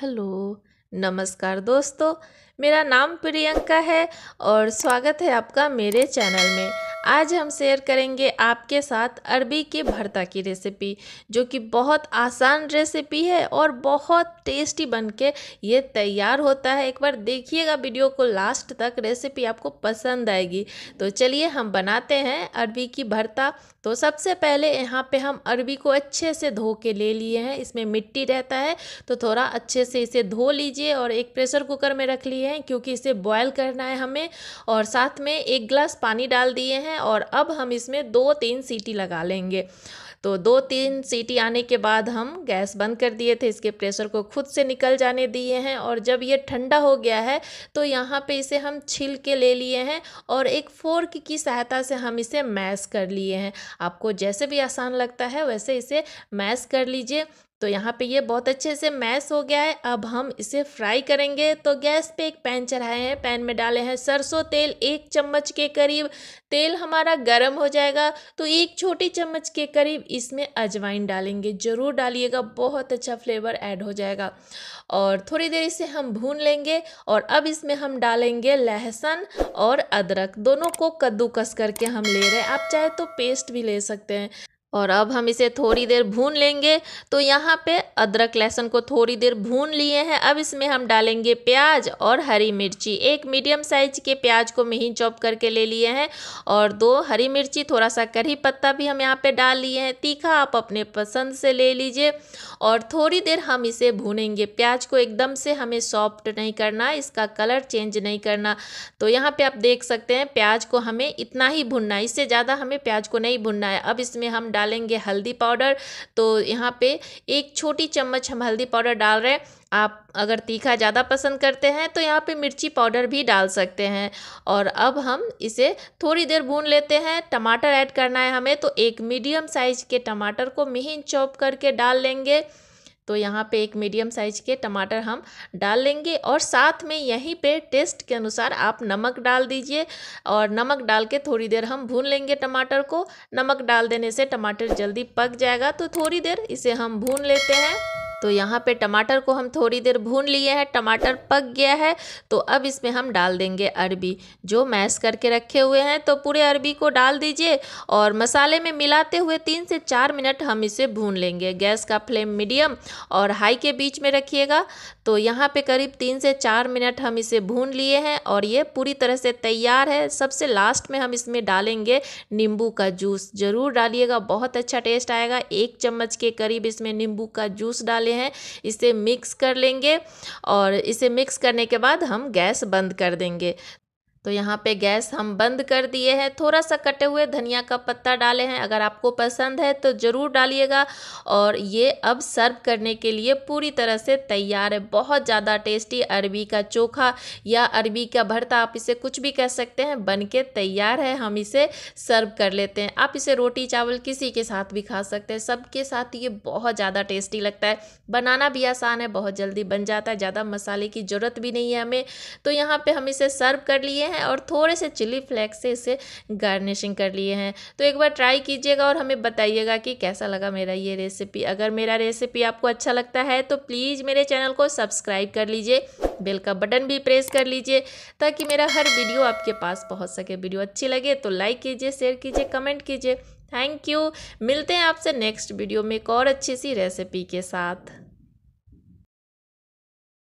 hello नमस्कार दोस्तों मेरा नाम प्रियंका है और स्वागत है आपका मेरे चैनल में आज हम शेयर करेंगे आपके साथ अरबी के भरता की रेसिपी जो कि बहुत आसान रेसिपी है और बहुत टेस्टी बन के ये तैयार होता है एक बार देखिएगा वीडियो को लास्ट तक रेसिपी आपको पसंद आएगी तो चलिए हम बनाते हैं अरबी की भरता तो सबसे पहले यहाँ पे हम अरबी को अच्छे से धो के ले लिए हैं इसमें मिट्टी रहता है तो थोड़ा अच्छे से इसे धो लीजिए और एक प्रेशर कुकर में रख लिए हैं क्योंकि इसे बॉयल करना है हमें और साथ में एक गिलास पानी डाल दिए हैं हैं और अब हम इसमें दो तीन सीटी लगा लेंगे तो दो तीन सीटी आने के बाद हम गैस बंद कर दिए थे इसके प्रेशर को खुद से निकल जाने दिए हैं और जब ये ठंडा हो गया है तो यहाँ पे इसे हम छिल के ले लिए हैं और एक फोर्क की सहायता से हम इसे मैश कर लिए हैं आपको जैसे भी आसान लगता है वैसे इसे मैश कर लीजिए तो यहाँ पे ये बहुत अच्छे से मैश हो गया है अब हम इसे फ्राई करेंगे तो गैस पे एक पैन चढ़ाए हैं पैन में डाले हैं सरसों तेल एक चम्मच के करीब तेल हमारा गर्म हो जाएगा तो एक छोटी चम्मच के करीब इसमें अजवाइन डालेंगे ज़रूर डालिएगा बहुत अच्छा फ्लेवर ऐड हो जाएगा और थोड़ी देर इसे हम भून लेंगे और अब इसमें हम डालेंगे लहसुन और अदरक दोनों को कद्दूकस करके हम ले रहे हैं आप चाहे तो पेस्ट भी ले सकते हैं और अब हम इसे थोड़ी देर भून लेंगे तो यहाँ पे अदरक लहसुन को थोड़ी देर भून लिए हैं अब इसमें हम डालेंगे प्याज और हरी मिर्ची एक मीडियम साइज के प्याज को महीन चॉप करके ले लिए हैं और दो हरी मिर्ची थोड़ा सा करी पत्ता भी हम यहाँ पे डाल लिए हैं तीखा आप अपने पसंद से ले लीजिए और थोड़ी देर हम इसे भूनेंगे प्याज को एकदम से हमें सॉफ्ट नहीं करना इसका कलर चेंज नहीं करना तो यहाँ पर आप देख सकते हैं प्याज को हमें इतना ही भुनना इससे ज़्यादा हमें प्याज को नहीं भुनना है अब इसमें हम डालेंगे हल्दी पाउडर तो यहाँ पे एक छोटी चम्मच हम हल्दी पाउडर डाल रहे हैं आप अगर तीखा ज़्यादा पसंद करते हैं तो यहाँ पे मिर्ची पाउडर भी डाल सकते हैं और अब हम इसे थोड़ी देर भून लेते हैं टमाटर ऐड करना है हमें तो एक मीडियम साइज के टमाटर को महीन चॉप करके डाल लेंगे तो यहाँ पे एक मीडियम साइज के टमाटर हम डाल लेंगे और साथ में यहीं पे टेस्ट के अनुसार आप नमक डाल दीजिए और नमक डाल के थोड़ी देर हम भून लेंगे टमाटर को नमक डाल देने से टमाटर जल्दी पक जाएगा तो थोड़ी देर इसे हम भून लेते हैं तो यहाँ पे टमाटर को हम थोड़ी देर भून लिए हैं टमाटर पक गया है तो अब इसमें हम डाल देंगे अरबी जो मैश करके रखे हुए हैं तो पूरे अरबी को डाल दीजिए और मसाले में मिलाते हुए तीन से चार मिनट हम इसे भून लेंगे गैस का फ्लेम मीडियम और हाई के बीच में रखिएगा तो यहाँ पे करीब तीन से चार मिनट हम इसे भून लिए हैं और ये पूरी तरह से तैयार है सबसे लास्ट में हम इसमें डालेंगे नींबू का जूस ज़रूर डालिएगा बहुत अच्छा टेस्ट आएगा एक चम्मच के करीब इसमें नींबू का जूस डालें वाले हैं इसे मिक्स कर लेंगे और इसे मिक्स करने के बाद हम गैस बंद कर देंगे तो यहाँ पे गैस हम बंद कर दिए हैं थोड़ा सा कटे हुए धनिया का पत्ता डाले हैं अगर आपको पसंद है तो ज़रूर डालिएगा और ये अब सर्व करने के लिए पूरी तरह से तैयार है बहुत ज़्यादा टेस्टी अरबी का चोखा या अरबी का भरता आप इसे कुछ भी कह सकते हैं बन के तैयार है हम इसे सर्व कर लेते हैं आप इसे रोटी चावल किसी के साथ भी खा सकते हैं सबके साथ ये बहुत ज़्यादा टेस्टी लगता है बनाना भी आसान है बहुत जल्दी बन जाता है ज़्यादा मसाले की ज़रूरत भी नहीं है हमें तो यहाँ पर हम इसे सर्व कर लिए हैं है और थोड़े से चिली फ्लेक्स से इसे गार्निशिंग कर लिए हैं तो एक बार ट्राई कीजिएगा और हमें बताइएगा कि कैसा लगा मेरा ये रेसिपी अगर मेरा रेसिपी आपको अच्छा लगता है तो प्लीज़ मेरे चैनल को सब्सक्राइब कर लीजिए बेल का बटन भी प्रेस कर लीजिए ताकि मेरा हर वीडियो आपके पास पहुँच सके वीडियो अच्छी लगे तो लाइक कीजिए शेयर कीजिए कमेंट कीजिए थैंक यू मिलते हैं आपसे नेक्स्ट वीडियो में एक और अच्छी सी रेसिपी के साथ